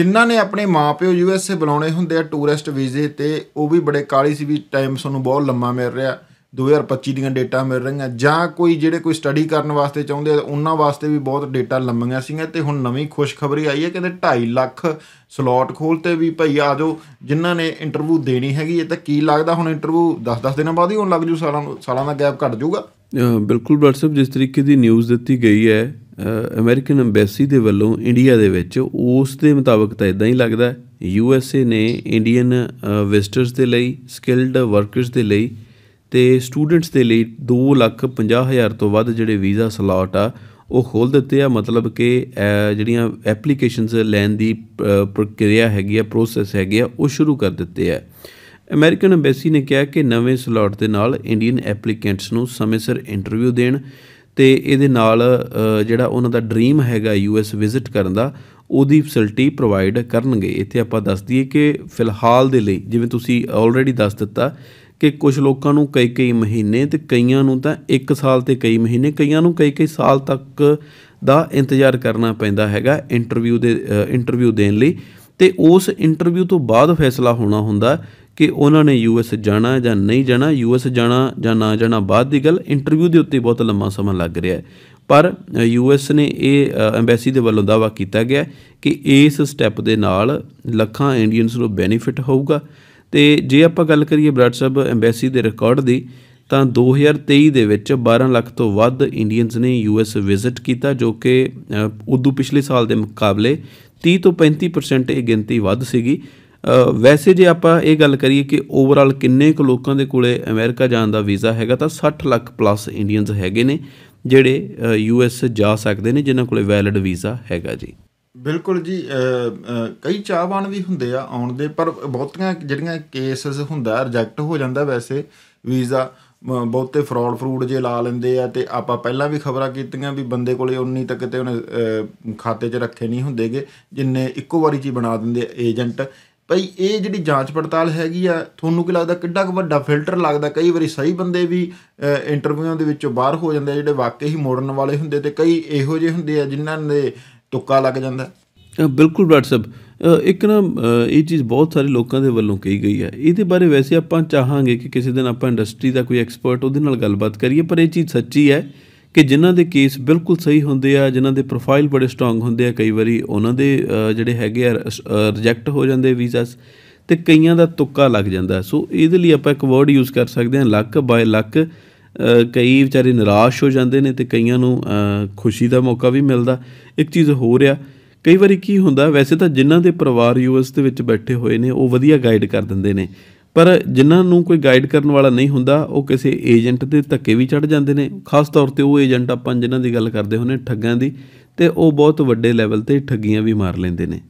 ਜਿਨ੍ਹਾਂ ਨੇ ਆਪਣੇ ਮਾਪਿਓ ਯੂਐਸਏ ਬੁਲਾਉਣੇ ਹੁੰਦੇ ਆ ਟੂਰਿਸਟ ਵੀਜ਼ੇ ਤੇ ਉਹ ਵੀ ਬੜੇ ਕਾਲੀ ਸੀ ਵੀ ਟਾਈਮ ਸਾਨੂੰ ਬਹੁਤ ਲੰਮਾ ਮਿਲ ਰਿਹਾ 2025 ਦੀਆਂ ਡੇਟਾ ਮਿਲ ਰਹੀਆਂ ਜਾਂ ਕੋਈ ਜਿਹੜੇ ਕੋਈ ਸਟੱਡੀ ਕਰਨ ਵਾਸਤੇ ਚਾਹੁੰਦੇ ਆ ਉਹਨਾਂ ਵਾਸਤੇ ਵੀ ਬਹੁਤ ਡੇਟਾ ਲੰਮੀਆਂ ਸੀਗੀਆਂ ਤੇ ਹੁਣ ਨਵੀਂ ਖੁਸ਼ਖਬਰੀ ਆਈ ਹੈ ਕਹਿੰਦੇ 2.5 ਲੱਖ ਸਲੋਟ ਖੋਲਤੇ ਵੀ ਭਈ ਆ ਜਾਓ ਜਿਨ੍ਹਾਂ ਨੇ ਇੰਟਰਵਿਊ ਦੇਣੀ ਹੈਗੀ ਇਹ ਤਾਂ ਕੀ ਲੱਗਦਾ ਹੁਣ ਇੰਟਰਵਿਊ 10-10 ਦਿਨਾਂ ਬਾਅਦ ਹੀ ਹੋਣ ਲੱਗ ਜੂ ਸਾਲਾਂ ਸਾਲਾਂ ਦਾ ਗੈਪ ਘਟ ਜਾਊਗਾ ਬਿਲਕੁਲ ਵਟਸਐਪ ਜਿਸ ਤਰੀਕੇ ਦੀ ਨਿਊਜ਼ ਦਿੱਤੀ ਗਈ ਹੈ ਅਮਰੀਕਨ ਐਮਬੈਸੀ ਦੇ ਵੱਲੋਂ ਇੰਡੀਆ ਦੇ ਵਿੱਚ ਉਸ ਦੇ ਮੁਤਾਬਕ ਤਾਂ ਇਦਾਂ ਹੀ ਲੱਗਦਾ ਯੂ ਐਸ ਏ ਨੇ ਇੰਡੀਅਨ ਵਿਜ਼ਟਰਸ ਦੇ ਲਈ ਸਕਿਲਡ ਵਰਕਰਸ ਦੇ ਲਈ ਤੇ ਸਟੂਡੈਂਟਸ ਦੇ ਲਈ 2 ਲੱਖ 50 ਹਜ਼ਾਰ ਤੋਂ ਵੱਧ ਜਿਹੜੇ ਵੀਜ਼ਾ ਸਲਾਟ ਆ ਉਹ ਖੋਲ ਦਿੱਤੇ ਆ ਮਤਲਬ ਕਿ ਜਿਹੜੀਆਂ ਐਪਲੀਕੇਸ਼ਨਸ ਲੈਣ ਦੀ ਪ੍ਰਕਿਰਿਆ ਹੈਗੀ ਆ ਪ੍ਰੋਸੈਸ ਹੈਗੀ ਆ ਉਹ ਸ਼ੁਰੂ ਕਰ ਦਿੱਤੇ ਆ ਅਮਰੀਕਨ ਐਮਬੈਸੀ ਨੇ ਕਿਹਾ ਕਿ ਨਵੇਂ ਸਲਾਟ ਦੇ ਨਾਲ ਇੰਡੀਅਨ ਐਪਲੀਕੈਂਟਸ ਨੂੰ ਸਮੇਂ ਸਿਰ ਇੰਟਰਵਿਊ ਦੇਣ ਤੇ ਇਹਦੇ ਨਾਲ ਜਿਹੜਾ ਉਹਨਾਂ ਦਾ ਡ੍ਰੀਮ ਹੈਗਾ ਯੂਐਸ ਵਿਜ਼ਿਟ ਕਰਨ ਦਾ ਉਹਦੀ ਫੈਸਿਲਿਟੀ ਪ੍ਰੋਵਾਈਡ ਕਰਨਗੇ ਇੱਥੇ ਆਪਾਂ ਦੱਸ ਦਈਏ ਕਿ ਫਿਲਹਾਲ ਦੇ ਲਈ ਜਿਵੇਂ ਤੁਸੀਂ ਆਲਰੇਡੀ ਦੱਸ ਦਿੱਤਾ ਕਿ ਕੁਝ ਲੋਕਾਂ ਨੂੰ ਕਈ ਕਈ ਮਹੀਨੇ ਤੇ ਕਈਆਂ ਨੂੰ ਤਾਂ 1 ਸਾਲ ਤੇ ਕਈ ਮਹੀਨੇ ਕਈਆਂ ਨੂੰ ਕਈ ਕਈ ਸਾਲ ਤੱਕ ਦਾ ਇੰਤਜ਼ਾਰ ਕਰਨਾ ਪੈਂਦਾ ਹੈਗਾ ਇੰਟਰਵਿਊ ਦੇ ਇੰਟਰਵਿਊ ਦੇਣ ਲਈ ਤੇ ਉਸ ਇੰਟਰਵਿਊ ਤੋਂ ਬਾਅਦ ਫੈਸਲਾ ਹੋਣਾ ਹੁੰਦਾ ਕਿ ਉਹਨਾਂ ਨੇ ਯੂਐਸ ਜਾਣਾ ਜਾਂ ਨਹੀਂ ਜਾਣਾ ਯੂਐਸ ਜਾਣਾ ਜਾਂ ਨਾ ਜਾਣਾ ਬਾਅਦ ਦੀ ਗੱਲ ਇੰਟਰਵਿਊ ਦੇ ਉੱਤੇ ਬਹੁਤ ਲੰਮਾ ਸਮਾਂ ਲੱਗ ਰਿਹਾ ਹੈ ਪਰ ਯੂਐਸ ਨੇ ਇਹ ਐਮਬੈਸੀ ਦੇ ਵੱਲੋਂ ਦਾਵਾ ਕੀਤਾ ਗਿਆ ਕਿ ਇਸ ਸਟੈਪ ਦੇ ਨਾਲ ਲੱਖਾਂ ਇੰਡੀਅਨਸ ਨੂੰ ਬੈਨੀਫਿਟ ਹੋਊਗਾ ਤੇ ਜੇ ਆਪਾਂ ਗੱਲ ਕਰੀਏ ਬ੍ਰਾਡ ਸਾਹਿਬ ਐਮਬੈਸੀ ਦੇ ਰਿਕਾਰਡ ਦੀ ਤਾਂ 2023 ਦੇ ਵਿੱਚ 12 ਲੱਖ ਤੋਂ ਵੱਧ ਇੰਡੀਅਨਸ ਨੇ ਯੂਐਸ ਵਿਜ਼ਿਟ ਕੀਤਾ ਜੋ ਕਿ ਉਦੋਂ ਪਿਛਲੇ ਸਾਲ ਦੇ ਮੁਕਾਬਲੇ 30 ਤੋਂ 35% ਇਹ ਗਿਣਤੀ ਵੱਧ ਸੀਗੀ ਵੈਸੇ ਜੇ ਆਪਾਂ ਇਹ ਗੱਲ ਕਰੀਏ ਕਿ ਓਵਰਆਲ ਕਿੰਨੇ ਕੁ ਲੋਕਾਂ ਦੇ ਕੋਲੇ ਅਮਰੀਕਾ ਜਾਣ ਦਾ ਵੀਜ਼ਾ ਹੈਗਾ ਤਾਂ 60 ਲੱਖ ਪਲੱਸ ਇੰਡੀਅਨਸ ਹੈਗੇ ਨੇ ਜਿਹੜੇ ਯੂ ਐਸ ਜਾ ਸਕਦੇ ਨੇ ਜਿਨ੍ਹਾਂ ਕੋਲੇ ਵੈਲਿਡ ਵੀਜ਼ਾ ਹੈਗਾ ਜੀ ਬਿਲਕੁਲ ਜੀ ਕਈ ਚਾਹਵਾਨ ਵੀ ਹੁੰਦੇ ਆ ਆਉਣ ਦੇ ਪਰ ਬਹੁਤੀਆਂ ਜਿਹੜੀਆਂ ਕੇਸਸ ਹੁੰਦਾ ਰਿਜੈਕਟ ਹੋ ਜਾਂਦਾ ਵੈਸੇ ਵੀਜ਼ਾ ਬਹੁਤੇ ਫਰਾਡ ਫਰੂਡ ਜੇ ਲਾ ਲੈਂਦੇ ਆ ਤੇ ਆਪਾਂ ਪਹਿਲਾਂ ਵੀ ਖਬਰਾਂ ਕੀਤੀਆਂ ਵੀ ਬੰਦੇ ਕੋਲੇ ਉਨੀ ਤੱਕ ਤੇ ਉਹਨੇ ਖਾਤੇ 'ਚ ਰੱਖੇ ਨਹੀਂ ਹੁੰਦੇਗੇ ਜਿੰਨੇ ਇੱਕੋ ਵਾਰੀ 'ਚ ਹੀ ਬਣਾ ਦਿੰਦੇ ਏਜੰਟ ਭਾਈ ਇਹ ਜਿਹੜੀ ਜਾਂਚ ਪੜਤਾਲ ਹੈਗੀ ਆ ਤੁਹਾਨੂੰ ਕੀ ਲੱਗਦਾ ਕਿੱਡਾ ਕੁ ਵੱਡਾ ਫਿਲਟਰ ਲੱਗਦਾ ਕਈ ਵਾਰੀ ਸਹੀ ਬੰਦੇ ਵੀ ਇੰਟਰਵਿਊਆਂ ਦੇ ਵਿੱਚੋਂ ਬਾਹਰ ਹੋ ਜਾਂਦੇ ਜਿਹੜੇ ਵਾਕਈ ਹੀ ਮੋੜਨ ਵਾਲੇ ਹੁੰਦੇ ਤੇ ਕਈ ਇਹੋ ਜਿਹੇ ਹੁੰਦੇ ਆ ਜਿਨ੍ਹਾਂ ਦੇ ਤੁੱਕਾ ਲੱਗ ਜਾਂਦਾ ਬਿਲਕੁਲ ਵਟਸਐਪ ਇੱਕ ਨਾ ਇਹ ਚੀਜ਼ ਬਹੁਤ ਸਾਰੇ ਲੋਕਾਂ ਦੇ ਵੱਲੋਂ ਕਹੀ ਗਈ ਹੈ ਇਹਦੇ ਬਾਰੇ ਵੈਸੇ ਆਪਾਂ ਚਾਹਾਂਗੇ ਕਿ ਕਿਸੇ ਦਿਨ ਆਪਾਂ ਇੰਡਸਟਰੀ ਦਾ ਕੋਈ ਐਕਸਪਰਟ ਉਹਦੇ ਨਾਲ ਗੱਲਬਾਤ ਕਰੀਏ ਪਰ ਇਹ ਚੀਜ਼ ਸੱਚੀ ਹੈ ਕਿ ਜਿਨ੍ਹਾਂ ਦੇ ਕੇਸ ਬਿਲਕੁਲ ਸਹੀ ਹੁੰਦੇ ਆ ਜਿਨ੍ਹਾਂ ਦੇ ਪ੍ਰੋਫਾਈਲ ਬੜੇ ਸਟਰੋਂਗ ਹੁੰਦੇ ਆ ਕਈ ਵਾਰੀ ਉਹਨਾਂ ਦੇ ਜਿਹੜੇ ਹੈਗੇ ਆ ਰਿਜੈਕਟ ਹੋ ਜਾਂਦੇ ਵੀਜ਼ਾਸ ਤੇ ਕਈਆਂ ਦਾ ਤੁੱਕਾ ਲੱਗ ਜਾਂਦਾ ਸੋ ਇਹਦੇ ਲਈ ਆਪਾਂ ਇੱਕ ਵਰਡ ਯੂਜ਼ ਕਰ ਸਕਦੇ ਹਾਂ ਲੱਕ ਬਾਈ ਲੱਕ ਕਈ ਵਿਚਾਰੇ ਨਿਰਾਸ਼ ਹੋ ਜਾਂਦੇ ਨੇ ਤੇ ਕਈਆਂ ਨੂੰ ਖੁਸ਼ੀ ਦਾ ਮੌਕਾ ਵੀ ਮਿਲਦਾ ਇੱਕ ਚੀਜ਼ ਹੋਰ ਆ ਕਈ ਵਾਰੀ ਕੀ ਹੁੰਦਾ ਵੈਸੇ ਤਾਂ ਜਿਨ੍ਹਾਂ ਦੇ ਪਰਿਵਾਰ ਯੂਐਸ ਦੇ ਵਿੱਚ ਬੈਠੇ ਹੋਏ ਨੇ ਉਹ ਵਧੀਆ ਗਾਈਡ ਕਰ ਦਿੰਦੇ ਨੇ ਪਰ ਜਿਨ੍ਹਾਂ ਨੂੰ ਕੋਈ ਗਾਈਡ ਕਰਨ ਵਾਲਾ ਨਹੀਂ ਹੁੰਦਾ ਉਹ ਕਿਸੇ ਏਜੰਟ ਦੇ ਧੱਕੇ ਵੀ ਚੜ ਜਾਂਦੇ ਨੇ ਖਾਸ ਤੌਰ ਤੇ ਉਹ ਏਜੰਟ ਆਪਾਂ ਜਿਨ੍ਹਾਂ ਦੀ ਗੱਲ ਕਰਦੇ ਹੁੰਨੇ ਠੱਗਾਂ ਦੀ ਤੇ ਉਹ ਬਹੁਤ ਵੱਡੇ ਲੈਵਲ ਤੇ ਠੱਗੀਆਂ ਵੀ ਮਾਰ ਲੈਂਦੇ ਨੇ